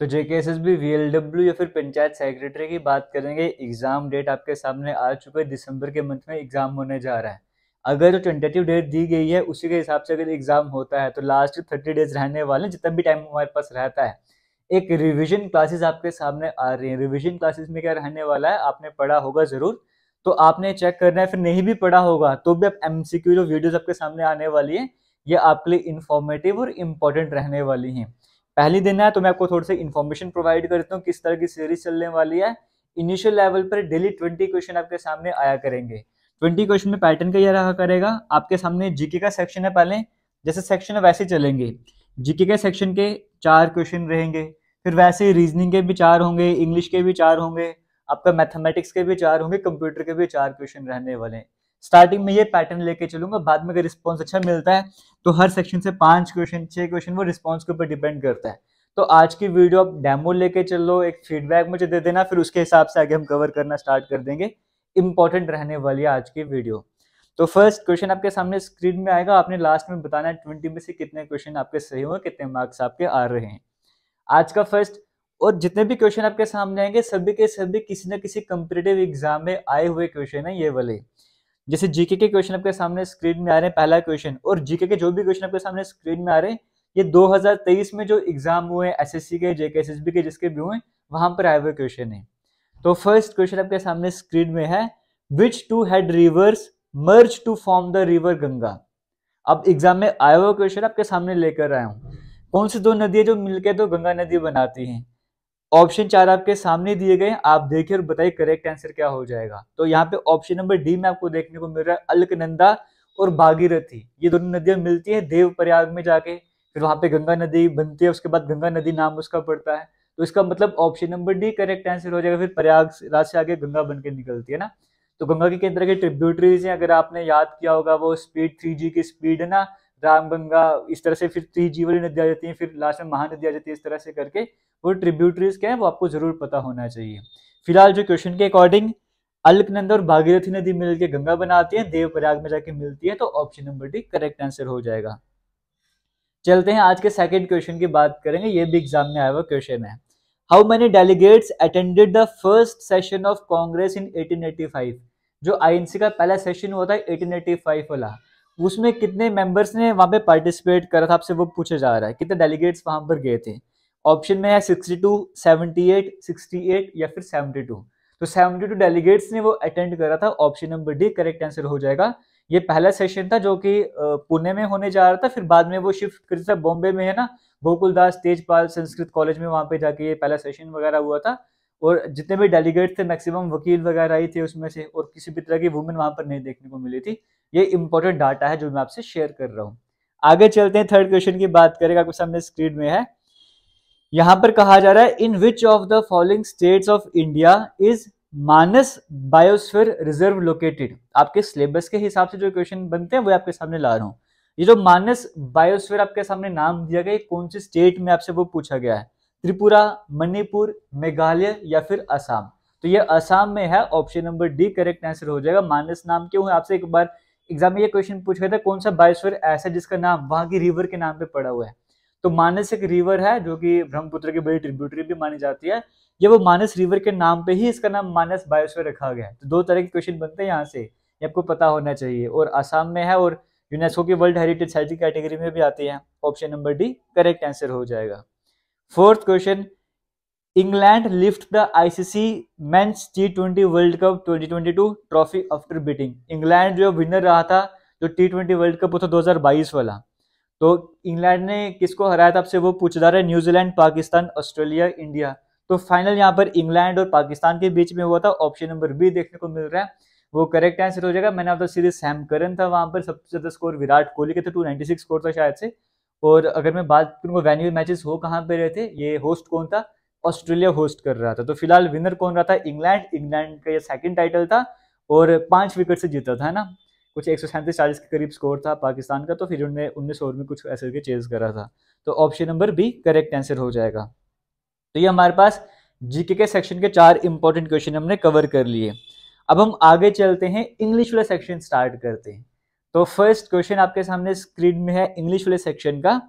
तो JK S S B V L W या फिर पंचायत सेक्रेटरी की बात करेंगे एग्ज़ाम डेट आपके सामने आ चुके है दिसंबर के मंथ में एग्ज़ाम होने जा रहा है अगर जो टेंटेटिव डेट दी गई है उसी के हिसाब से अगर एग्ज़ाम होता है तो लास्ट थर्टी डेज रहने वाले हैं जितना भी टाइम हमारे पास रहता है एक रिविजन क्लासेस आपके सामने आ रही है रिविजन क्लासेस में क्या रहने वाला है आपने पढ़ा होगा ज़रूर तो आपने चेक करना है फिर नहीं भी पढ़ा होगा तो भी आप एम जो वीडियोज़ आपके सामने आने वाली है ये आपके लिए इन्फॉर्मेटिव और इम्पॉर्टेंट रहने वाली हैं पहले दिन है तो मैं आपको थोड़ी सी इन्फॉर्मेशन प्रोवाइड करता हूँ किस तरह की सीरीज चलने वाली है इनिशियल लेवल पर डेली ट्वेंटी क्वेश्चन आपके सामने आया करेंगे ट्वेंटी क्वेश्चन में पैटर्न का यह रहा करेगा आपके सामने जीके का सेक्शन है पहले जैसे सेक्शन है वैसे चलेंगे जीके के सेक्शन के चार क्वेश्चन रहेंगे फिर वैसे ही रीजनिंग के भी चार होंगे इंग्लिश के भी चार होंगे आपका मैथमेटिक्स के भी चार होंगे कंप्यूटर के भी चार क्वेश्चन रहने वाले हैं स्टार्टिंग में ये पैटर्न लेके चलूंगा बाद में अगर रिस्पॉन्स अच्छा मिलता है तो हर सेक्शन से पांच क्वेश्चन छह क्वेश्चन वो रिस्पॉन्स के ऊपर डिपेंड करता है तो आज की वीडियो आप डेमो लेके चलो एक फीडबैक मुझे दे देना फिर उसके हिसाब से आगे हम कवर करना स्टार्ट कर देंगे इंपॉर्टेंट रहने वाली आज की वीडियो तो फर्स्ट क्वेश्चन आपके सामने स्क्रीन में आएगा आपने लास्ट में बताना है ट्वेंटी में से कितने क्वेश्चन आपके सही हुए कितने मार्क्स आपके आ रहे हैं आज का फर्स्ट और जितने भी क्वेश्चन आपके सामने आएंगे सभी के सभी किसी न किसी कंपिटेटिव एग्जाम में आए हुए क्वेश्चन है ये वाले जैसे जीके के क्वेश्चन आपके सामने स्क्रीन में आ रहे हैं पहला क्वेश्चन और जीके के जो भी क्वेश्चन आपके सामने स्क्रीन में आ रहे हैं ये 2023 में जो एग्जाम हुए एस सी के जेके बी के जिसके भी हुए वहां पर आए हुए क्वेश्चन है तो फर्स्ट क्वेश्चन आपके सामने स्क्रीन में है which two head rivers merge to form the river Ganga अब एग्जाम में आया हुआ क्वेश्चन आपके सामने लेकर आया हूँ कौन सी दो नदियां जो मिलकर तो गंगा नदी बनाती हैं ऑप्शन चार आपके सामने दिए गए आप देखिए और बताइए करेक्ट आंसर क्या हो जाएगा तो यहाँ पे ऑप्शन नंबर डी में आपको देखने को मिल रहा है अलकनंदा और भागीरथी ये दोनों नदियां मिलती है देव प्रयाग में जाके फिर वहां पे गंगा नदी बनती है उसके बाद गंगा नदी नाम उसका पड़ता है तो इसका मतलब option number D correct answer हो जाएगा फिर प्रयाग राज से आगे गंगा बन के निकलती है ना तो गंगा के केंद्र के ट्रिब्यूटरीज है अगर आपने याद किया होगा वो स्पीड थ्री की स्पीड है ना रामगंगा इस तरह से फिर त्रिजीवी नदी आ जाती है फिर लास्ट में महानदी आ जाती है इस तरह से करके वो ट्रिब्यूटरीज क्या है वो आपको जरूर पता होना चाहिए फिलहाल जो क्वेश्चन के अकॉर्डिंग अलकनंद और भागीरथी नदी मिलकर गंगा बनाती है देवप्रयाग में जाके मिलती है तो option number D correct answer हो जाएगा चलते हैं आज के सेकेंड क्वेश्चन की बात करेंगे ये भी एग्जाम में आया हुआ क्वेश्चन है how many delegates attended the first session of Congress in 1885 जो आईएनसी का पहला सेशन हुआ था 1885 वाला उसमें कितने मेंबर्स ने वहाँ पे पार्टिसिपेट करा था आपसे वो पूछा जा रहा है कितने डेलीगेट्स वहाँ पर गए थे ऑप्शन में है 62, 78, 68 या फिर 72 तो 72 डेलीगेट्स ने वो अटेंड करा था option number D correct answer हो जाएगा ये पहला सेशन था जो कि पुणे में होने जा रहा था फिर बाद में वो शिफ्ट कर था बॉम्बे में है ना गोकुलदास तेजपाल संस्कृत कॉलेज में वहाँ पे जाके ये पहला सेशन वगैरह हुआ था और जितने भी डेलीगेट थे मैक्सिमम वकील वगैरह ही थे उसमें से और किसी भी तरह की वुमेन वहाँ पर नहीं देखने को मिली थी ये इंपॉर्टेंट डाटा है जो मैं आपसे शेयर कर रहा हूं आगे चलते हैं थर्ड क्वेश्चन की बात करेगा आपके सामने स्क्रीन में है यहां पर कहा जा रहा है in which of the following states of India is Manas biosphere reserve located आपके सिलेबस के हिसाब से जो क्वेश्चन बनते हैं वो आपके सामने ला रहा हूं ये जो मानस बायोस्फीयर आपके सामने नाम दिया गया कौन से स्टेट में आपसे वो पूछा गया है त्रिपुरा मणिपुर मेघालय या फिर असम तो ये असम में है option number D correct answer हो जाएगा मानस नाम क्यों है आपसे एक बार एग्जाम में ये क्वेश्चन गया था कौन सा बायोस्फीयर ऐसा जिसका नाम वहां की रिवर के नाम पे पड़ा हुआ है तो मानस एक रिवर है जो कि ब्रह्मपुत्र की बड़ी ट्रिब्यूटरी भी मानी जाती है ये वो मानस रिवर के नाम पे ही इसका नाम मानस बायोस्फीयर रखा गया है तो दो तरह के क्वेश्चन बनते हैं यहाँ से ये आपको पता होना चाहिए और आसाम में है और यूनेस्को की वर्ल्ड हेरिटेज साइट की कैटेगरी में भी आती है option number D correct answer हो जाएगा fourth question England lift the ICC men's twenty world cup 2022 trophy after beating England जो विनर रहा था जो टी ट्वेंटी वर्ल्ड कप था दो वाला तो इंग्लैंड ने किसको हराया था आपसे वो पूछ रहा है न्यूजीलैंड पाकिस्तान ऑस्ट्रेलिया इंडिया तो फाइनल यहाँ पर इंग्लैंड और पाकिस्तान के बीच में हुआ था ऑप्शन नंबर बी देखने को मिल रहा है वो करेक्ट आंसर हो जाएगा मैंने आपका सीरीज सैम करन था वहाँ पर सबसे ज्यादा स्कोर विराट कोहली के थे टू स्कोर था शायद से और अगर मैं बात करूँगा वेन्यू मैचेस हो कहाँ पे रहे थे ये होस्ट कौन था ऑस्ट्रेलिया होस्ट कर रहा था तो फिलहाल विनर कौन रहा था इंग्लैंड इंग्लैंड का ये सेकंड टाइटल था और पांच विकेट से जीता था ना कुछ एक सौ के करीब स्कोर था पाकिस्तान का तो फिर उन्होंने उन्नीस ओवर में कुछ ऐसे के चेज करा था तो option number B correct answer हो जाएगा तो ये हमारे पास जीके के सेक्शन के चार इंपॉर्टेंट क्वेश्चन हमने कवर कर लिए अब हम आगे चलते हैं इंग्लिश वाला सेक्शन स्टार्ट करते हैं तो फर्स्ट क्वेश्चन आपके सामने स्क्रीन में है इंग्लिश वाले सेक्शन का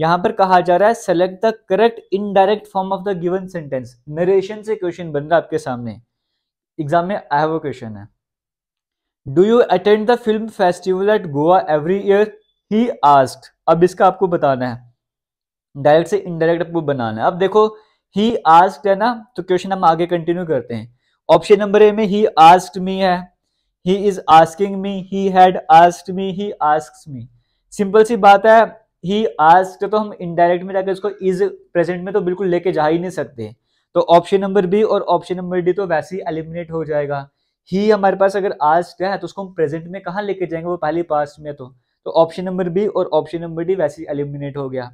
यहां पर कहा जा रहा है select the correct indirect form of the given sentence narration से क्वेश्चन बन रहा है आपके सामने एग्जाम में आई हैव क्वेश्चन है do you attend the film festival at Goa every year he asked अब इसका आपको बताना है डायरेक्ट से इनडायरेक्ट आपको बनाना है अब देखो ही आस्क्ड है ना तो क्वेश्चन हम आगे कंटिन्यू करते हैं ऑप्शन नंबर ए में ही आस्क्ड मी है he is asking me he had asked me he asks me simple सी बात है ही आस्क तो हम इनडायरेक्ट में जाकर इसको इज प्रेजेंट में तो बिल्कुल लेके जा ही नहीं सकते तो ऑप्शन नंबर बी और ऑप्शन नंबर डी तो वैसे ही एलिमिनेट हो जाएगा ही हमारे पास अगर आस्क है तो उसको हम प्रेजेंट में कहाँ लेके जाएंगे वो पहले पास्ट में तो तो ऑप्शन नंबर बी और ऑप्शन नंबर डी वैसे ही एलिमिनेट हो गया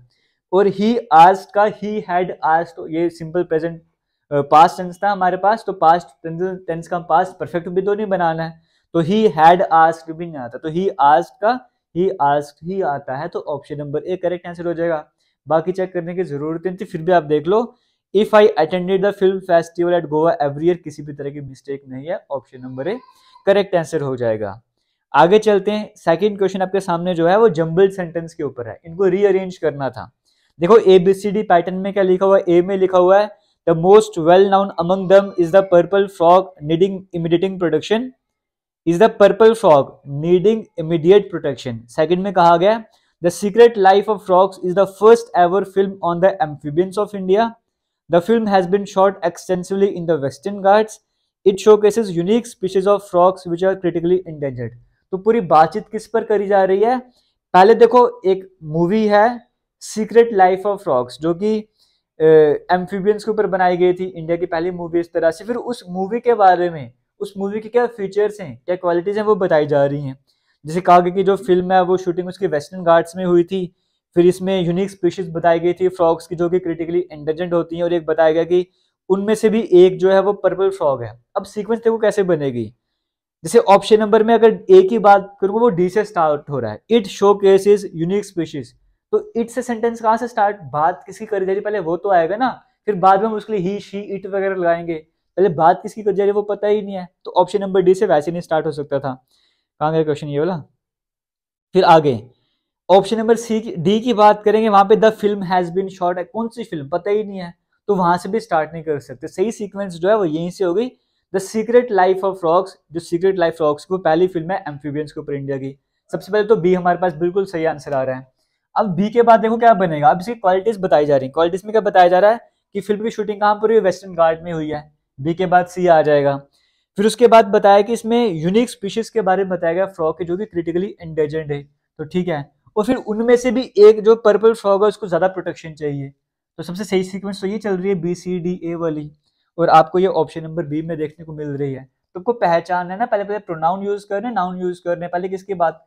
और ही आज का ही हैड आज तो ये सिंपल प्रेजेंट पास्ट टेंस था हमारे पास तो पास्ट टेंस का पास्ट परफेक्ट भी तो नहीं बनाना है तो ही हैड आज भी नहीं आता तो ही आज का ही आस्क ही आता है तो option number A correct answer हो जाएगा बाकी चेक करने की जरूरत नहीं थी फिर भी आप देख लो if I attended the film festival at Goa every year किसी भी तरह की मिस्टेक नहीं है option number A correct answer हो जाएगा आगे चलते हैं सेकेंड क्वेश्चन आपके सामने जो है वो जम्बल सेंटेंस के ऊपर है इनको रीअरेंज करना था देखो A B C D pattern में क्या लिखा हुआ है ए में लिखा हुआ है the most well known among them is the purple frog needing immediating production is the purple frog needing immediate protection second में कहा गया the secret life of frogs is the first ever film on the amphibians of India the film has been shot extensively in the western Ghats it cases unique species of frogs which are critically endangered तो पूरी बातचीत किस पर करी जा रही है पहले देखो एक मूवी है सीक्रेट लाइफ ऑफ फ्रॉग्स जो कि एम्फीबियंस के ऊपर बनाई गई थी इंडिया की पहली मूवी इस तरह से फिर उस मूवी के बारे में उस मूवी के क्या फीचर्स हैं क्या क्वालिटीज़ हैं वो बताई जा रही हैं जैसे कहा गया कि जो फिल्म है वो शूटिंग उसकी वेस्टर्न गार्ड्स में हुई थी फिर इसमें यूनिक स्पीशीज बताई गई थी फ्रॉग्स की जो कि क्रिटिकली इंटेलिजेंट होती हैं और एक बताया गया कि उनमें से भी एक जो है वो पर्पल फ्रॉग है अब सीक्वेंस देखो कैसे बनेगी जैसे ऑप्शन नंबर में अगर ए की बात करूँगा वो डी से स्टार्ट हो रहा है it showcases unique species तो इट से सेंटेंस कहाँ से स्टार्ट बात किसकी करी जा रही पहले वो तो आएगा ना फिर बाद में हम उसके लिए ही शी इट वगैरह लगाएंगे पहले बात किसकी कर जा रही है वो पता ही नहीं है तो ऑप्शन नंबर डी से वैसे नहीं स्टार्ट हो सकता था कहाँ गया क्वेश्चन ये वाला फिर आगे ऑप्शन नंबर सी की डी की बात करेंगे वहां पे the film has been shot है कौन सी फिल्म पता ही नहीं है तो वहां से भी स्टार्ट नहीं कर सकते सही सीक्वेंस जो है वो यहीं से हो गई the secret life of frogs जो सीक्रेट लाइफ फ्रॉक्स की वो पहली फिल्म है एम्फीबियंस के ऊपर इंडिया की सबसे पहले तो बी हमारे पास बिल्कुल सही आंसर आ रहा है अब बी के बाद देखो क्या बनेगा अब इसकी क्वालिटीज बताई जा रही है क्वालिटीज में क्या बताया जा रहा है कि फिल्म की शूटिंग कहाँ पर हुई वेस्टर्न गार्ड में हुई है बी के बाद सी आ जाएगा फिर उसके बाद बताया कि इसमें यूनिक स्पीशीज के बारे में बताया गया फ्रॉक के जो कि क्रिटिकली इंटेलिजेंट है तो ठीक है और फिर उनमें से भी एक जो पर्पल फ्रॉग है उसको ज़्यादा प्रोटेक्शन चाहिए तो सबसे सही सीक्वेंस तो ये चल रही है बी सी डी ए वाली और आपको ये ऑप्शन नंबर बी में देखने को मिल रही है तो आपको पहचान है ना पहले पहले प्रोनाउन यूज़ करने नाउन यूज़ करने पहले किसकी बात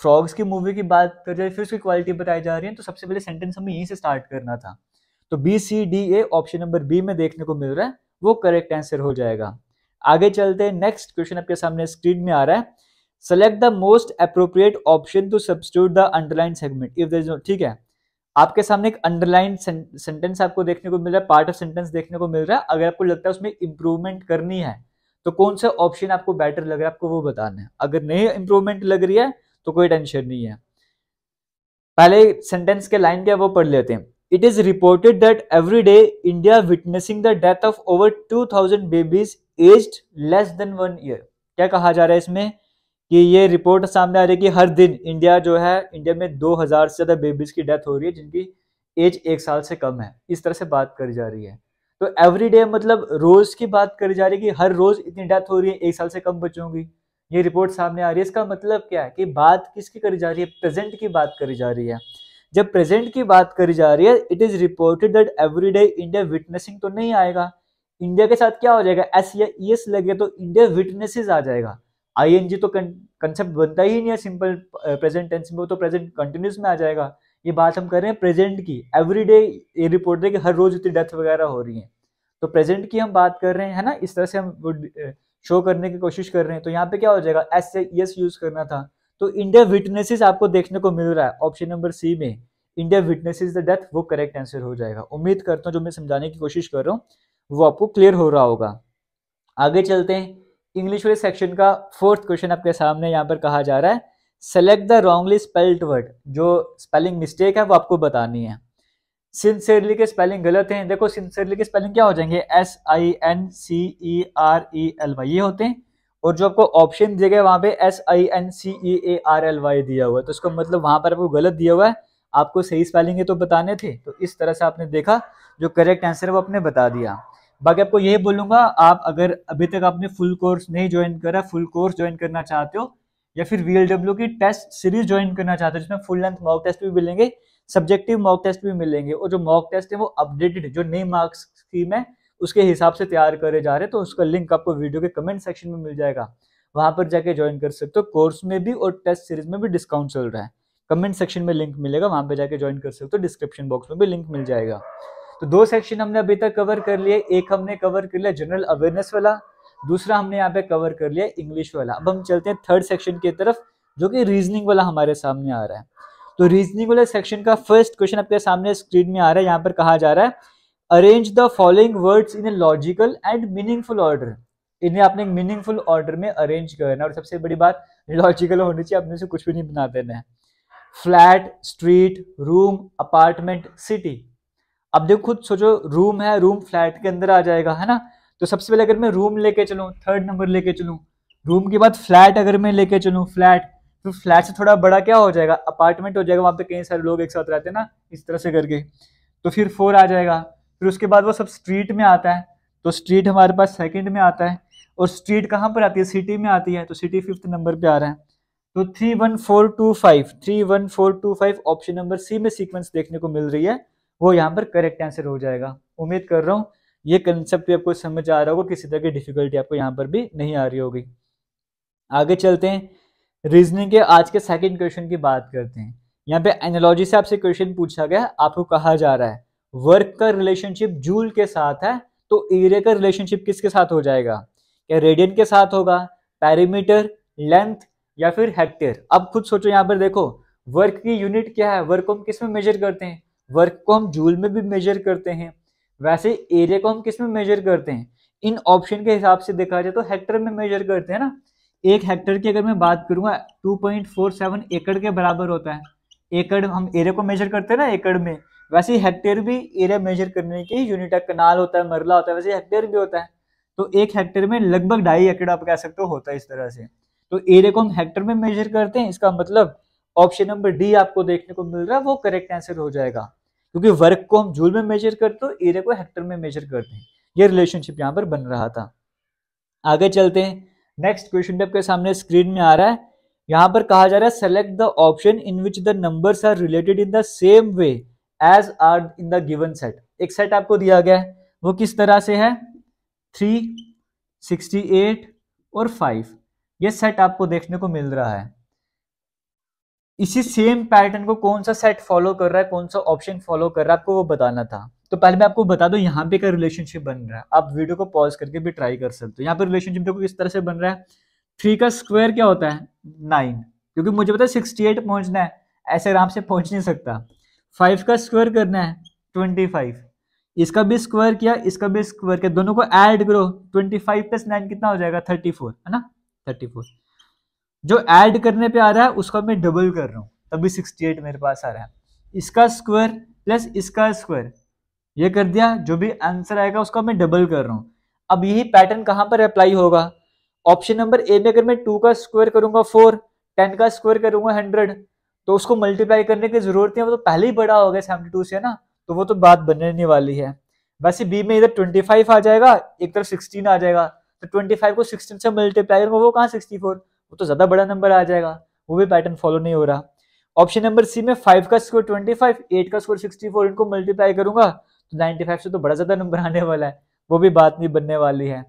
फ्रॉग्स की मूवी की बात कर जाए फिर उसकी क्वालिटी बताई जा रही है तो सबसे पहले सेंटेंस हमें यहीं से स्टार्ट करना था तो B C D A option number B में देखने को मिल रहा है वो करेक्ट आंसर हो जाएगा आगे चलते हैं नेक्स्ट क्वेश्चन आपके सामने स्क्रीन में आ रहा है select the most appropriate option to substitute the underline segment if there ठीक है आपके सामने एक अंडरलाइन सेंटेंस आपको देखने को मिल रहा है पार्ट ऑफ सेंटेंस देखने को मिल रहा है अगर आपको लगता है उसमें इंप्रूवमेंट करनी है तो कौन सा ऑप्शन आपको बेटर लग रहा है आपको वो बताना है अगर नहीं इंप्रूवमेंट लग रही है तो कोई टेंशन नहीं है पहले सेंटेंस के लाइन क्या वो पढ़ लेते हैं it is reported reported every day India witnessing the death of over two thousand babies as less than one year क्या कहा जा रहा है इसमें कि ये रिपोर्ट सामने आ रही है कि हर दिन इंडिया जो है इंडिया में दो हजार से ज़्यादा बेबीज़ की डेथ हो रही है जिनकी एज एक साल से कम है इस तरह से बात करी जा रही है तो एवरी डे मतलब रोज़ की बात करी जा रही है कि हर रोज़ इतनी डेथ हो रही है एक साल से कम बच्चों की ये रिपोर्ट सामने आ रही है इसका मतलब क्या है कि बात किसकी करी जा रही है प्रेजेंट की बात करी जा रही है जब प्रेजेंट की बात करी जा रही है it is reported that every day India witnessing तो नहीं आएगा इंडिया के साथ क्या हो जाएगा एस या ई e एस लगे तो इंडिया विटनेसेस आ जाएगा आई एन जी तो कंसेप्ट बनता ही नहीं है सिंपल प्रेजेंट टेंस में तो प्रेजेंट कंटिन्यूस में आ जाएगा ये बात हम कर रहे हैं प्रेजेंट की एवरी डे ये रिपोर्ट है कि हर रोज इतनी डेथ वगैरह हो रही है तो प्रेजेंट की हम बात कर रहे हैं है ना इस तरह से हम शो करने की कोशिश कर रहे हैं तो यहाँ पे क्या हो जाएगा एस से ई एस यूज करना था तो इंडिया विटनेसेस आपको देखने को मिल रहा है ऑप्शन नंबर सी में इंडिया विटनेसेस द डेथ वो करेक्ट आंसर हो जाएगा उम्मीद करता हूँ जो मैं समझाने की कोशिश कर रहा हूँ वो आपको क्लियर हो रहा होगा आगे चलते हैं इंग्लिश वाले सेक्शन का फोर्थ क्वेश्चन आपके सामने यहाँ पर कहा जा रहा है select the wrongly spelled word जो स्पेलिंग मिस्टेक है वो आपको बतानी है सिंसियरली के स्पेलिंग गलत हैं देखो सिंसियरली के स्पेलिंग क्या हो जाएंगे S I N C E R E L Y ये होते हैं और जो आपको ऑप्शन दिया गया वहाँ पे S I N C E A R L Y दिया हुआ है तो इसका मतलब वहाँ पर आपको गलत दिया हुआ है आपको सही स्पेलिंग है तो बताने थे तो इस तरह से आपने देखा जो करेक्ट आंसर है वो आपने बता दिया बाकी आपको यही बोलूंगा आप अगर अभी तक आपने फुल कोर्स नहीं ज्वाइन करा फुल कोर्स ज्वाइन करना चाहते हो या फिर वी की टेस्ट सीरीज ज्वाइन करना चाहते हो जिसमें फुल लेंथ मॉक टेस्ट भी मिलेंगे सब्जेक्टिव मॉक टेस्ट भी मिलेंगे और जो मॉक टेस्ट है वो अपडेटेड जो नई मार्क्स स्कीम है उसके हिसाब से तैयार करे जा रहे हैं तो उसका लिंक आपको वीडियो के कमेंट सेक्शन में मिल जाएगा वहां पर जाके ज्वाइन कर सकते हो कोर्स में भी और टेस्ट सीरीज में भी डिस्काउंट चल रहा है कमेंट सेक्शन में लिंक मिलेगा वहां पर जाके ज्वाइन कर सकते हो डिस्क्रिप्शन तो बॉक्स में भी लिंक मिल जाएगा तो दो सेक्शन हमने अभी तक कवर कर लिए एक हमने कवर कर लिया जनरल अवेयरनेस वाला दूसरा हमने यहाँ पे कवर कर लिया इंग्लिश वाला अब हम चलते हैं थर्ड सेक्शन की तरफ जो कि रीजनिंग वाला हमारे सामने आ रहा है तो रीजनिंग वाले सेक्शन का फर्स्ट क्वेश्चन आपके सामने स्क्रीन में आ रहा है यहाँ पर कहा जा रहा है arrange the following words in a logical and meaningful order इन्हें आपने एक मीनिंगफुल ऑर्डर में अरेंज करना और सबसे बड़ी बात लॉजिकल होनी चाहिए आपने से कुछ भी नहीं बना देना है flat street room apartment city अब देखो खुद सोचो रूम है रूम फ्लैट के अंदर आ जाएगा है ना तो सबसे पहले अगर मैं रूम लेके चलूँ थर्ड नंबर लेके चलूँ रूम के बाद फ्लैट अगर मैं लेके चलूँ फ्लैट तो फ्लैट से थोड़ा बड़ा क्या हो जाएगा अपार्टमेंट हो जाएगा वहां पे कई सारे लोग एक साथ रहते हैं ना इस तरह से करके तो फिर फोर आ जाएगा फिर उसके बाद वो सब स्ट्रीट में आता है तो स्ट्रीट हमारे पास सेकंड में आता है और स्ट्रीट कहाँ पर आती है सिटी में आती है तो सिटी फिफ्थ नंबर पे आ रहा है तो three one four two five three one four two five option number C में सीक्वेंस देखने को मिल रही है वो यहाँ पर करेक्ट आंसर हो जाएगा उम्मीद कर रहा हूँ ये कंसेप्ट भी आपको समझ आ रहा होगा किसी तरह की डिफिकल्टी आपको यहाँ पर भी नहीं आ रही होगी आगे चलते हैं रीजनिंग के आज के सेकंड क्वेश्चन की बात करते हैं यहाँ पे एनोलॉजी से आपसे क्वेश्चन पूछा गया आपको कहा जा रहा है वर्क का रिलेशनशिप जूल के साथ है तो एरिया का रिलेशनशिप किसके साथ हो जाएगा क्या रेडियन के साथ होगा पैरीमीटर लेंथ या फिर हेक्टेयर अब खुद सोचो यहाँ पर देखो वर्क की यूनिट क्या है वर्क को हम किस में मेजर करते हैं वर्क को हम जूल में भी मेजर करते हैं वैसे एरिया को हम किस में मेजर करते हैं इन ऑप्शन के हिसाब से देखा जाए तो हेक्टर में मेजर करते हैं ना एक हेक्टर की अगर मैं बात करूंगा 2.47 एकड़ के बराबर होता है एकड़ हम एरिया को मेजर करते हैं ना एकड़ में वैसे ही हेक्टेयर भी एरिया मेजर करने की यूनिट है कनाल होता है मरला होता है वैसे हेक्टेयर भी होता है तो एक हेक्टेयर में लगभग ढाई एकड़ आप कह सकते हो होता है इस तरह से तो एरिया को हम हेक्टेयर में मेजर करते हैं इसका मतलब ऑप्शन नंबर डी आपको देखने को मिल रहा है वो करेक्ट आंसर हो जाएगा क्योंकि वर्क को हम जूल में मेजर करते हो एरिया को हेक्टर में मेजर करते हैं ये रिलेशनशिप यहाँ पर बन रहा था आगे चलते हैं नेक्स्ट क्वेश्चन के सामने स्क्रीन में आ रहा है यहाँ पर कहा जा रहा है select the option in which the numbers are related in the same way as are in the given set एक सेट आपको दिया गया है वो किस तरह से है थ्री सिक्सटी एट और फाइव ये सेट आपको देखने को मिल रहा है इसी सेम पैटर्न को कौन सा सेट फॉलो कर रहा है कौन सा ऑप्शन फॉलो कर रहा है आपको वो बताना था तो पहले मैं आपको बता दूं यहाँ पे का रिलेशनशिप बन रहा है आप वीडियो को पॉज करके भी ट्राई कर सकते हो यहाँ पे रिलेशनशिप देखो किस तरह से बन रहा है थ्री का स्क्वायर क्या होता है नाइन क्योंकि मुझे पता है सिक्सटी एट पहुंचना है ऐसे आराम से पहुंच नहीं सकता फाइव का स्क्वायर करना है ट्वेंटी फाइव इसका भी स्क्वायर किया इसका भी स्क्वायर किया दोनों को ऐड करो ट्वेंटी फाइव प्लस नाइन कितना हो जाएगा थर्टी फोर है ना थर्टी फोर जो ऐड करने पे आ रहा है उसको मैं डबल कर रहा हूँ तभी सिक्सटी एट मेरे पास आ रहा है इसका स्क्वायर प्लस इसका स्क्वायर ये कर दिया जो भी आंसर आएगा उसको मैं डबल कर रहा हूँ अब यही पैटर्न कहाँ पर अप्लाई होगा ऑप्शन नंबर ए में अगर मैं टू का स्क्वायर करूंगा फोर टेन का स्क्वायर करूंगा हंड्रेड तो उसको मल्टीप्लाई करने की जरूरत नहीं है वो तो पहले ही बड़ा हो गया सेवेंटी टू से ना तो वो तो बात बनने वाली है वैसे बी में इधर ट्वेंटी फाइव आ जाएगा एक तरफ सिक्सटीन आ जाएगा तो ट्वेंटी फाइव को सिक्सटीन से मल्टीप्लाई करूंगा वो कहाँ सिक्सटी फोर वो तो ज्यादा बड़ा नंबर आ जाएगा वो भी पैटर्न फॉलो नहीं हो रहा ऑप्शन नंबर सी में फाइव का स्कोर ट्वेंटी फाइव एट का स्कोर सिक्सटी फोर इनको मल्टीप्लाई करूंगा तो नाइनटी फाइव से तो बड़ा ज्यादा नंबर आने वाला है वो भी बात नहीं बनने वाली है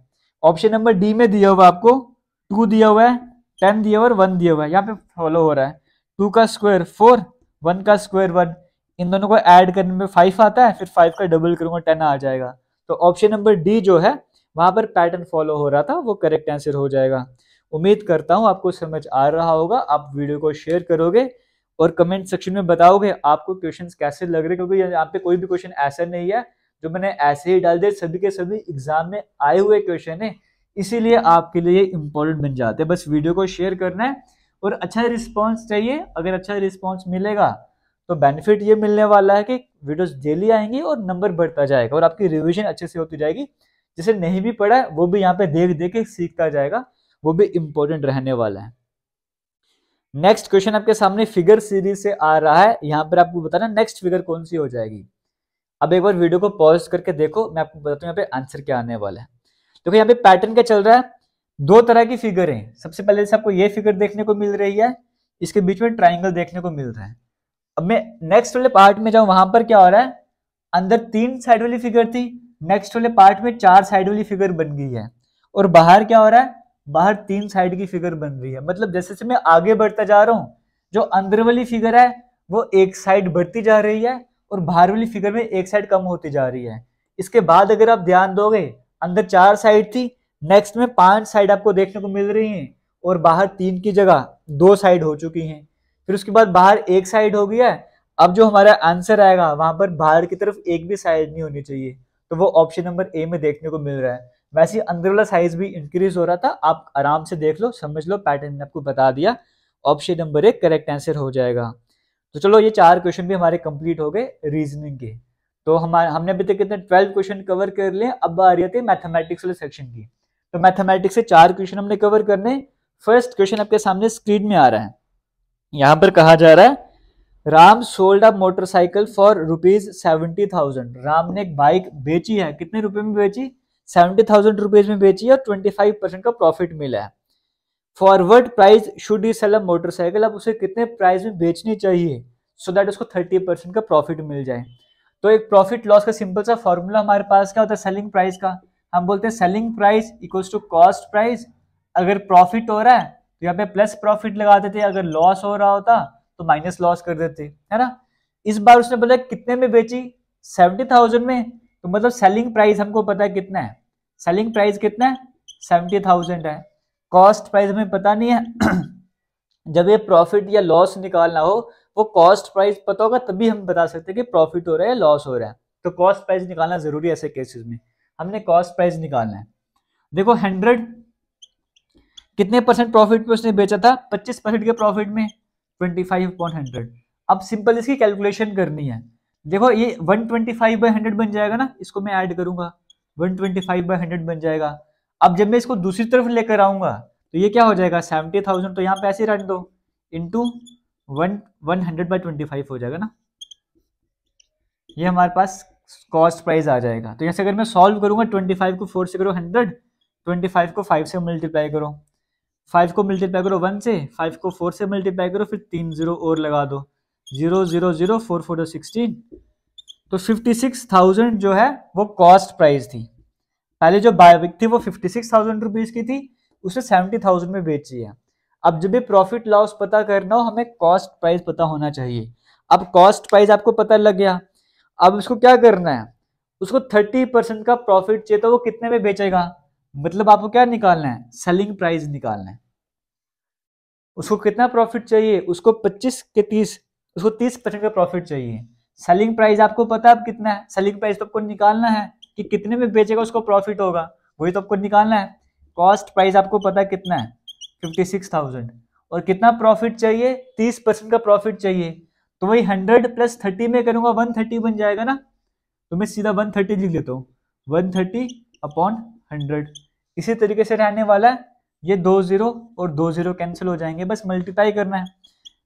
ऑप्शन नंबर डी में दिया हुआ आपको टू दिया हुआ है टेन दिया हुआ है वन दिया हुआ है यहाँ पे फॉलो हो रहा है टू का स्क्वायर फोर वन का स्क्वायर वन इन दोनों को ऐड करने में फाइव आता है फिर फाइव का डबल करूंगा टेन आ जाएगा तो ऑप्शन नंबर डी जो है वहां पर पैटर्न फॉलो हो रहा था वो करेक्ट आंसर हो जाएगा उम्मीद करता हूँ आपको समझ आ रहा होगा आप वीडियो को शेयर करोगे और कमेंट सेक्शन में बताओगे आपको क्वेश्चन कैसे लग रहे क्योंकि यहाँ पे कोई भी क्वेश्चन ऐसा नहीं है जो मैंने ऐसे ही डाल दिए सभी के सभी एग्जाम में आए हुए क्वेश्चन है इसीलिए आपके लिए इम्पोर्टेंट बन जाते हैं बस वीडियो को शेयर करना है और अच्छा रिस्पॉन्स चाहिए अगर अच्छा रिस्पॉन्स मिलेगा तो बेनिफिट ये मिलने वाला है कि वीडियोस डेली आएंगी और नंबर बढ़ता जाएगा और आपकी रिविजन अच्छे से होती जाएगी जिसे नहीं भी पढ़ा है वो भी यहाँ पे देख देख के सीखता जाएगा वो भी इम्पोर्टेंट रहने वाला है नेक्स्ट क्वेश्चन आपके सामने फिगर सीरीज से आ रहा है यहाँ पर आपको बताना नेक्स्ट फिगर कौन सी हो जाएगी अब एक बार वीडियो को पॉज करके देखो मैं आपको बताता हूँ यहाँ पे आंसर क्या आने वाला है देखो तो यहाँ पे पैटर्न क्या चल रहा है दो तरह की फिगर है सबसे पहले से आपको ये फिगर देखने को मिल रही है इसके बीच में ट्राइंगल देखने को मिल रहा है अब मैं नेक्स्ट वाले पार्ट में जाऊं वहां पर क्या हो रहा है अंदर तीन साइड वाली फिगर थी नेक्स्ट वाले पार्ट में चार साइड वाली फिगर बन गई है और बाहर क्या हो रहा है बाहर तीन साइड की फिगर बन रही है मतलब जैसे जैसे मैं आगे बढ़ता जा रहा हूँ जो अंदर वाली फिगर है वो एक साइड बढ़ती जा रही है और बाहर वाली फिगर में एक साइड कम होती जा रही है इसके बाद अगर आप ध्यान दोगे अंदर चार साइड थी नेक्स्ट में पांच साइड आपको देखने को मिल रही हैं और बाहर तीन की जगह दो साइड हो चुकी हैं फिर उसके बाद बाहर एक साइड हो गया अब जो हमारा आंसर आएगा वहां पर बाहर की तरफ एक भी साइड नहीं होनी चाहिए तो वो ऑप्शन नंबर ए में देखने को मिल रहा है वैसे ही अंदर वाला साइज भी इंक्रीज हो रहा था आप आराम से देख लो समझ लो पैटर्न ने आपको बता दिया option number A correct answer हो जाएगा तो चलो ये चार क्वेश्चन भी हमारे कंप्लीट हो गए रीजनिंग के तो हमारे हमने अभी तक कितने ट्वेल्व क्वेश्चन कवर कर लिए अब आ रही थी मैथमेटिक्स वाले सेक्शन की तो मैथमेटिक्स से चार क्वेश्चन हमने कवर करने फर्स्ट क्वेश्चन आपके सामने स्क्रीन में आ रहा है यहाँ पर कहा जा रहा है Ram sold a motorcycle for rupees seventy thousand Ram ने एक बाइक बेची है कितने रुपए में बेची सेवेंटी थाउजेंड रुपीज में बेची है और ट्वेंटी फाइव परसेंट का प्रॉफिट मिला है forward price should he sell a motorcycle अब उसे कितने प्राइस में बेचनी चाहिए सो so दैट उसको थर्टी परसेंट का प्रॉफिट मिल जाए तो एक प्रॉफिट लॉस का सिंपल सा फॉर्मूला हमारे पास क्या होता है सेलिंग प्राइस का हम बोलते हैं selling price equals to cost price अगर प्रॉफिट हो रहा है तो यहाँ पे प्लस प्रॉफिट लगा देते अगर लॉस हो रहा होता तो माइनस लॉस कर देते है ना इस बार उसने बोला कितने में बेची सेवेंटी थाउजेंड में तो मतलब सेलिंग प्राइस हमको पता है कितना है सेलिंग प्राइस कितना है सेवेंटी थाउजेंड है कॉस्ट प्राइस हमें पता नहीं है जब ये प्रॉफिट या लॉस निकालना हो वो कॉस्ट प्राइस पता होगा तभी हम बता सकते हैं कि प्रॉफिट हो रहा है या लॉस हो रहा है तो कॉस्ट प्राइस निकालना जरूरी है ऐसे केसेस में हमने कॉस्ट प्राइस निकालना है देखो हंड्रेड कितने परसेंट प्रॉफिट पे उसने बेचा था पच्चीस परसेंट के प्रॉफिट में ट्वेंटी फाइव पॉइंट हंड्रेड अब सिंपल इसकी कैलकुलेशन करनी है देखो ये one twenty five by hundred बन जाएगा ना इसको मैं ऐड करूंगा one twenty five by hundred बन जाएगा अब जब मैं इसको दूसरी तरफ लेकर आऊंगा तो ये क्या हो जाएगा सेवेंटी थाउजेंड तो यहाँ पे ऐसे रख दो into one one hundred by twenty five हो जाएगा ना ये हमारे पास कॉस्ट प्राइस आ जाएगा तो यहाँ से अगर मैं सॉल्व करूंगा ट्वेंटी फाइव को फोर से करो हंड्रेड ट्वेंटी फाइव को फाइव से मल्टीप्लाई करो फाइव को मल्टीप्लाई करो वन से फाइव को फोर से मल्टीप्लाई करो फिर तीन जीरो और लगा दो zero zero zero four four sixteen तो फिफ्टी सिक्स थाउजेंड जो है वो कॉस्ट प्राइस थी पहले जो बायोबिक थी वो फिफ्टी सिक्स थाउजेंड रुपीज़ की थी उसे सेवेंटी थाउजेंड में बेची है अब जब भी प्रॉफिट लॉस पता करना हो हमें कॉस्ट प्राइस पता होना चाहिए अब कॉस्ट प्राइस आपको पता लग गया अब उसको क्या करना है उसको थर्टी परसेंट का प्रॉफिट चाहिए तो वो कितने में बेचेगा मतलब आपको क्या निकालना है सेलिंग प्राइस निकालना है उसको कितना प्रॉफिट चाहिए उसको पच्चीस के तीस उसको तीस परसेंट का प्रॉफिट चाहिए सेलिंग प्राइस आपको पता है आप कितना है सेलिंग प्राइस तो आपको निकालना है कि कितने में बेचेगा उसको प्रॉफिट होगा वही तो आपको निकालना है कॉस्ट प्राइस आपको पता है कितना है फिफ्टी सिक्स थाउजेंड और कितना प्रॉफिट चाहिए तीस परसेंट का प्रॉफिट चाहिए तो वही हंड्रेड प्लस थर्टी में करूंगा वन थर्टी बन जाएगा ना तो मैं सीधा वन थर्टी लिख लेता हूँ वन थर्टी अपॉन हंड्रेड इसी तरीके से रहने वाला है ये दो जीरो और दो जीरो कैंसिल हो जाएंगे बस मल्टीप्लाई करना है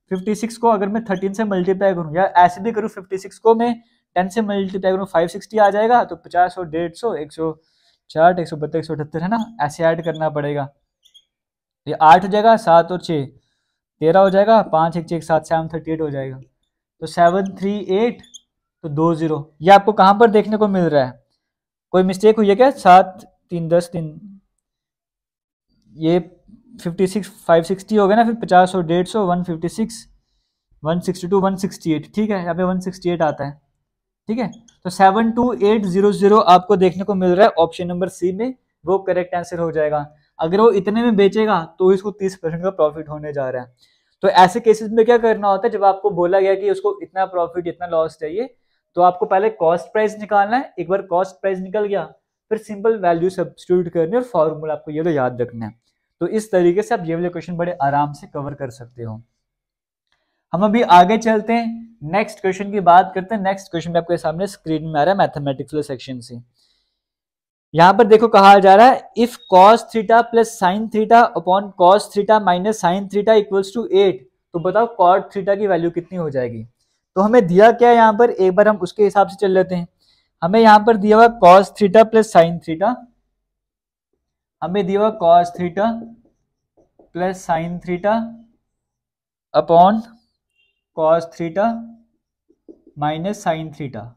फिफ्टी सिक्स को अगर मैं थर्टीन से मल्टीप्लाई करूँ या ऐसे भी करूँ फिफ्टी सिक्स को मैं टेन से मल्टीप्लाई करूँ फाइव सिक्सटी आ जाएगा तो पचास और डेढ़ सौ एक सौ चार्ट एक सौ बत्तर एक सौ अठहत्तर है ना ऐसे ऐड करना पड़ेगा ये आठ हो जाएगा सात और छः तेरह हो जाएगा पाँच एक छः एक सात सेवन थर्टी एट हो जाएगा तो सेवन थ्री एट तो दो जीरो ये आपको कहाँ पर देखने को मिल रहा है कोई मिस्टेक हुई है क्या सात तीन दस तीन ये फिफ्टी सिक्स फाइव सिक्सटी हो गया ना फिर पचास सौ डेढ़ सौ one fifty six one sixty two one sixty eight ठीक है यहाँ पे वन सिक्सटी एट आता है ठीक है तो seven two eight zero zero आपको देखने को मिल रहा है ऑप्शन नंबर सी में वो करेक्ट आंसर हो जाएगा अगर वो इतने में बेचेगा तो इसको तीस परसेंट का प्रॉफिट होने जा रहा है तो ऐसे केसेस में क्या करना होता है जब आपको बोला गया कि उसको इतना प्रॉफिट इतना लॉस चाहिए तो आपको पहले कॉस्ट प्राइस निकालना है एक बार कॉस्ट प्राइस निकल गया फिर सिंपल वैल्यू सब्सिट्यूट करनी और फॉर्मूला आपको ये तो याद रखना है तो इस तरीके से आप ये वाले क्वेश्चन बड़े आराम से कवर कर सकते हो हम अभी आगे चलते हैं नेक्स्ट क्वेश्चन की बात करते हैं नेक्स्ट क्वेश्चन में आपके सामने स्क्रीन में आ रहा है मैथमेटिक्स वाले सेक्शन से यहां पर देखो कहा जा रहा है if cos theta plus sine theta upon cos theta minus sine theta equals to eight तो बताओ कॉट थीटा की वैल्यू कितनी हो जाएगी तो हमें दिया क्या है यहाँ पर एक बार हम उसके हिसाब से चल लेते हैं हमें यहाँ पर दिया हुआ cos theta plus sine theta हमें दिया हुआ cos theta plus sine theta upon cos theta minus sine theta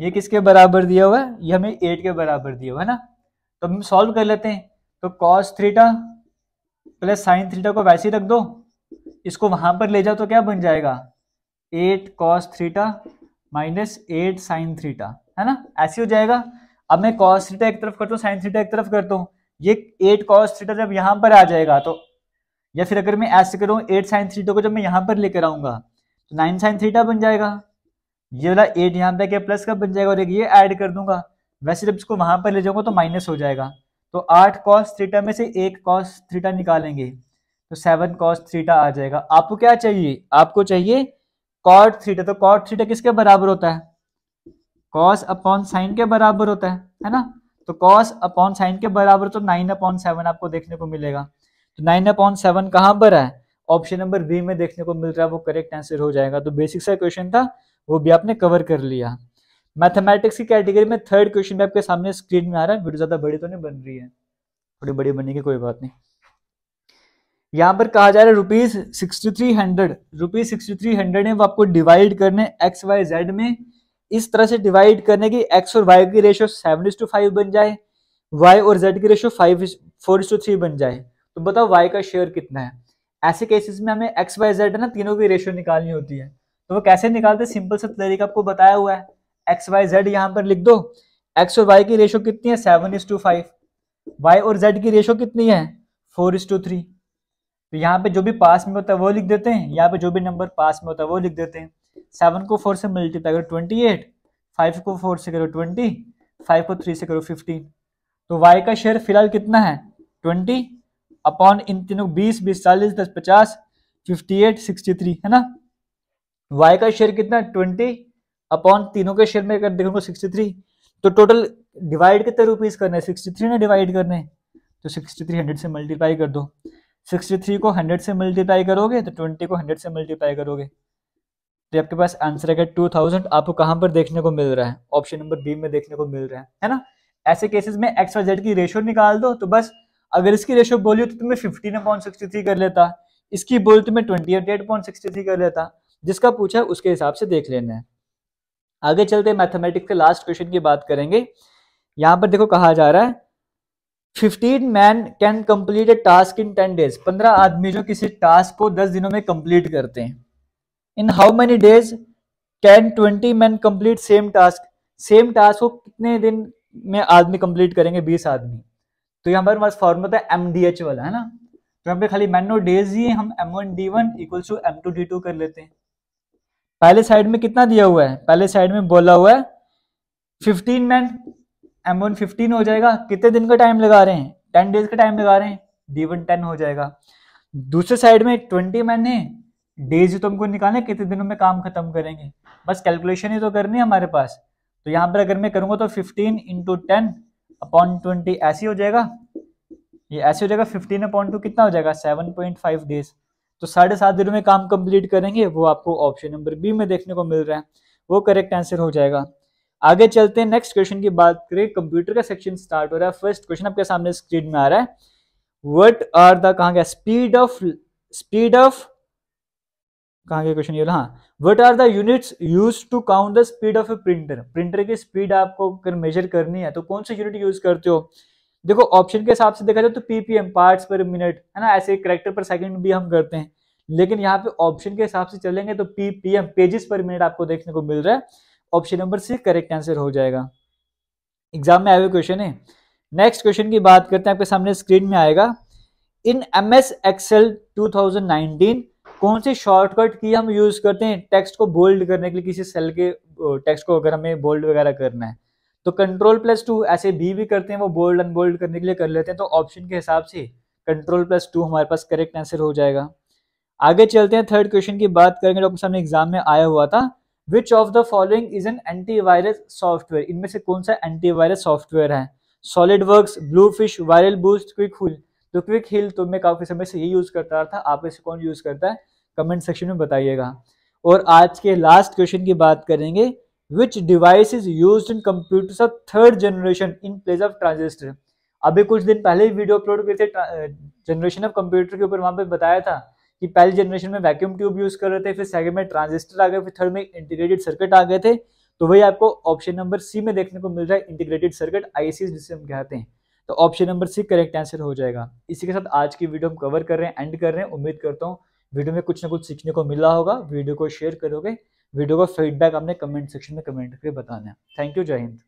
ये किसके बराबर दिया हुआ है ये हमें एट के बराबर दिया हुआ है ना तो हम सॉल्व कर लेते हैं तो कॉस थ्रीटा प्लस साइन थ्रीटा को वैसे ही रख दो इसको वहां पर ले जाओ तो क्या बन जाएगा eight cos थ्रीटा minus eight sine थ्रीटा है ना ऐसे हो जाएगा अब मैं कॉस थ्रीटा एक तरफ करता हूँ साइन थ्रीटा एक तरफ करता हूँ ये एट कॉस थ्रीटा जब यहाँ पर आ जाएगा तो या फिर अगर मैं ऐसे करूँ एट साइन थ्रीटा को जब मैं यहाँ पर लेकर आऊंगा तो नाइन साइन थ्रीटा बन जाएगा ये वाला एट यहाँ पे प्लस का बन जाएगा और एक ये ऐड कर दूंगा वैसे जब इसको वहां पर ले जाऊंगा तो माइनस हो जाएगा तो आठ कॉस थीटा में से एक कॉस थीटा निकालेंगे तो सेवन कॉस थीटा आ जाएगा आपको क्या चाहिए आपको चाहिए कॉट थीटा तो कॉट थीटा किसके बराबर होता है कॉस अपॉन साइन के बराबर होता है है ना तो कॉस अपॉन साइन के बराबर तो नाइन अपॉन सेवन आपको देखने को मिलेगा तो नाइन अपॉन सेवन कहां पर है ऑप्शन नंबर बी में देखने को मिल रहा है वो करेक्ट आंसर हो जाएगा तो बेसिक सा क्वेश्चन था वो भी आपने कवर कर लिया मैथमेटिक्स की कैटेगरी में थर्ड क्वेश्चन भी आपके सामने स्क्रीन में आ रहा है वीडियो ज़्यादा बड़ी तो नहीं बन रही है थोड़ी बड़ी बनेगी कोई बात नहीं यहाँ पर कहा जा रहा है rupees sixty three hundred rupees sixty three hundred है वो आपको डिवाइड करने एक्स वाई जेड में इस तरह से डिवाइड करने की एक्स और वाई की रेशियो सेवन टू फाइव बन जाए वाई और जेड की ratio five four two three बन जाए तो बताओ वाई का शेयर कितना है ऐसे केसेस में हमें एक्स वाई जेड है ना तीनों की रेशियो निकालनी होती है तो वो कैसे निकालते सिंपल सा तरीका आपको बताया हुआ है एक्स वाई जेड यहाँ पर लिख दो एक्स और वाई की रेशो कितनी है seven is to five Y और जेड की रेशो कितनी है फोर इज टू थ्री तो यहाँ पे जो भी पास में होता है वो लिख देते हैं यहाँ पे जो भी नंबर पास में होता है वो लिख देते हैं सेवन को फोर से मल्टीप्लाई करो ट्वेंटी एट फाइव को फोर से करो ट्वेंटी फाइव को थ्री से करो फिफ्टीन तो वाई का शेयर फिलहाल कितना है ट्वेंटी अपॉन इन तीनों बीस बीस चालीस दस पचास फिफ्टी एट सिक्सटी थ्री है ना वाई का शेयर कितना ट्वेंटी अपॉन तीनों के शेयर में अगर देखूंगा सिक्सटी थ्री तो टोटल डिवाइड कितने रुपीज करने सिक्सटी थ्री ने डिवाइड करने तो सिक्सटी थ्री हंड्रेड से मल्टीप्लाई कर दो सिक्सटी थ्री को हंड्रेड से मल्टीप्लाई करोगे तो ट्वेंटी को हंड्रेड से मल्टीप्लाई करोगे तो आपके पास आंसर है टू थाउजेंड आपको कहाँ पर देखने को मिल रहा है ऑप्शन नंबर बी में देखने को मिल रहा है है ना ऐसे केसेस में एक्स और जेड की रेशियो निकाल दो तो बस अगर इसकी रेशियो बोलियो तो तुम्हें फिफ्टीन अपॉइंट सिक्सटी थ्री कर लेता इसकी बोली तो तुम्हें twenty eight upon sixty three कर लेता जिसका पूछा उसके हिसाब से देख लेना है आगे चलते मैथमेटिक्स के लास्ट क्वेश्चन की बात करेंगे यहाँ पर देखो कहा जा रहा है fifteen man can complete a task in ten days पंद्रह आदमी जो किसी टास्क को दस दिनों में कंप्लीट करते हैं in how many days can twenty man complete same task same task को कितने दिन में आदमी कंप्लीट करेंगे बीस आदमी तो यहाँ पर हमारे फॉर्मूला था एम डी एच वाला है ना तो यहाँ पे खाली मैनो डेज ही हम M one D one equal to M two D two कर लेते हैं पहले साइड में कितना दिया हुआ है पहले साइड में बोला हुआ है fifteen man M one fifteen हो जाएगा कितने दिन का टाइम लगा रहे हैं टेन डेज का टाइम लगा रहे हैं डी वन टेन हो जाएगा दूसरे साइड में ट्वेंटी मैन है डेज तो हमको निकालने कितने दिनों में काम खत्म करेंगे बस कैलकुलेशन ही तो करनी है हमारे पास तो यहाँ पर अगर मैं करूँगा तो fifteen into ten upon twenty ऐसी हो जाएगा ये ऐसे हो जाएगा फिफ्टीन अपॉन टू कितना हो जाएगा सेवन पॉइंट फाइव डेज तो साढ़े सात दिनों में काम कंप्लीट करेंगे वो आपको ऑप्शन नंबर बी में देखने को मिल रहा है वो करेक्ट आंसर हो जाएगा आगे चलते हैं नेक्स्ट क्वेश्चन की बात करें कंप्यूटर का सेक्शन स्टार्ट हो रहा है फर्स्ट क्वेश्चन आपके सामने स्क्रीन में आ रहा है वट आर द कहा गया स्पीड ऑफ स्पीड ऑफ कहा गया क्वेश्चन ये हाँ what are the units use to count the speed of a printer printer की स्पीड आपको अगर मेजर करनी है तो कौन सी यूनिट यूज करते हो देखो ऑप्शन के हिसाब से देखा जाए तो पीपीएम पार्ट्स पर मिनट है ना ऐसे करेक्टर पर सेकंड भी हम करते हैं लेकिन यहाँ पे ऑप्शन के हिसाब से चलेंगे तो पीपीएम पेजेस पर मिनट आपको देखने को मिल रहा है option number C correct answer हो जाएगा एग्जाम में आए क्वेश्चन है नेक्स्ट क्वेश्चन की बात करते हैं आपके सामने स्क्रीन में आएगा in M S Excel to कौन से शॉर्टकट की हम यूज करते हैं टेक्स्ट को बोल्ड करने के लिए किसी सेल के टेक्स्ट को अगर हमें बोल्ड वगैरह करना है तो कंट्रोल प्लस टू ऐसे बी भी करते हैं वो बोल्ड अनबोल्ड करने के लिए कर लेते हैं तो ऑप्शन के हिसाब से कंट्रोल प्लस टू हमारे पास करेक्ट आंसर हो जाएगा आगे चलते हैं थर्ड क्वेश्चन की बात करेंगे डॉक्टर साहब ने एग्जाम में आया हुआ था which of the following is an antivirus software इनमें से कौन सा एंटीवायरस सॉफ्टवेयर है solid work blue fish viral boost quick heal तो क्विक हिल तो मैं काफी समय से ये यूज करता था आप इसे कौन यूज करता है कमेंट सेक्शन में बताइएगा और आज के लास्ट क्वेश्चन की बात करेंगे which device is use in computer of third generation in place of transistor अभी कुछ दिन पहले ही वीडियो अपलोड किए थे जनरेशन ऑफ कंप्यूटर के ऊपर वहां पे बताया था कि पहले जनरेशन में वैक्यूम ट्यूब यूज कर रहे थे फिर सेकंड में ट्रांजिस्टर आ गए फिर थर्ड में इंटीग्रेटेड सर्किट आ गए थे तो वही आपको ऑप्शन नंबर सी में देखने को मिल रहा है इंटीग्रेटेड सर्किट आईसीज जिसे हम कहते हैं तो option number C correct answer हो जाएगा इसी के साथ आज की वीडियो हम कवर कर रहे हैं एंड कर रहे हैं उम्मीद करता हूँ वीडियो में कुछ ना कुछ सीखने को मिला होगा वीडियो को शेयर करोगे वीडियो का फीडबैक आपने कमेंट सेक्शन में कमेंट करके बताना है थैंक यू जय हिंद